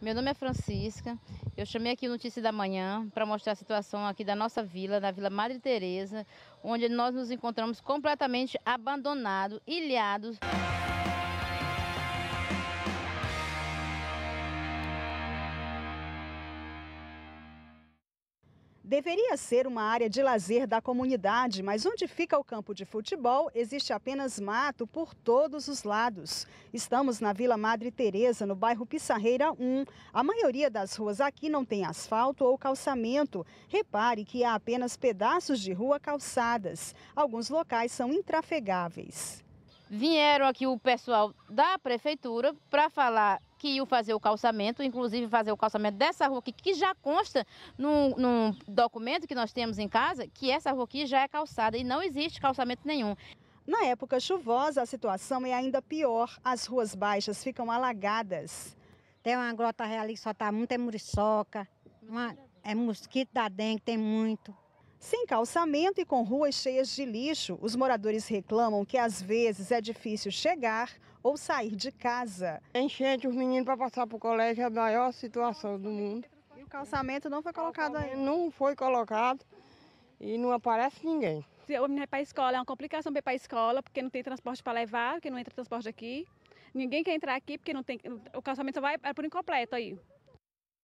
Meu nome é Francisca. Eu chamei aqui o Notícia da Manhã para mostrar a situação aqui da nossa vila, da Vila Madre Teresa, onde nós nos encontramos completamente abandonados, ilhados. deveria ser uma área de lazer da comunidade, mas onde fica o campo de futebol, existe apenas mato por todos os lados. Estamos na Vila Madre Teresa, no bairro Pissarreira 1. A maioria das ruas aqui não tem asfalto ou calçamento. Repare que há apenas pedaços de rua calçadas. Alguns locais são intrafegáveis. Vieram aqui o pessoal da prefeitura para falar que iam fazer o calçamento, inclusive fazer o calçamento dessa rua aqui, que já consta num, num documento que nós temos em casa, que essa rua aqui já é calçada e não existe calçamento nenhum. Na época chuvosa, a situação é ainda pior. As ruas baixas ficam alagadas. Tem uma grota real ali que só está muito, é muriçoca, uma, é mosquito da dengue, tem muito. Sem calçamento e com ruas cheias de lixo, os moradores reclamam que às vezes é difícil chegar ou sair de casa. Enchente os meninos para passar para o colégio é a maior situação do mundo. E o calçamento não foi colocado Não foi colocado e não aparece ninguém. O menino é para a escola, é uma complicação para ir para a escola, porque não tem transporte para levar, porque não entra transporte aqui. Ninguém quer entrar aqui porque não tem, o calçamento só vai é por incompleto aí.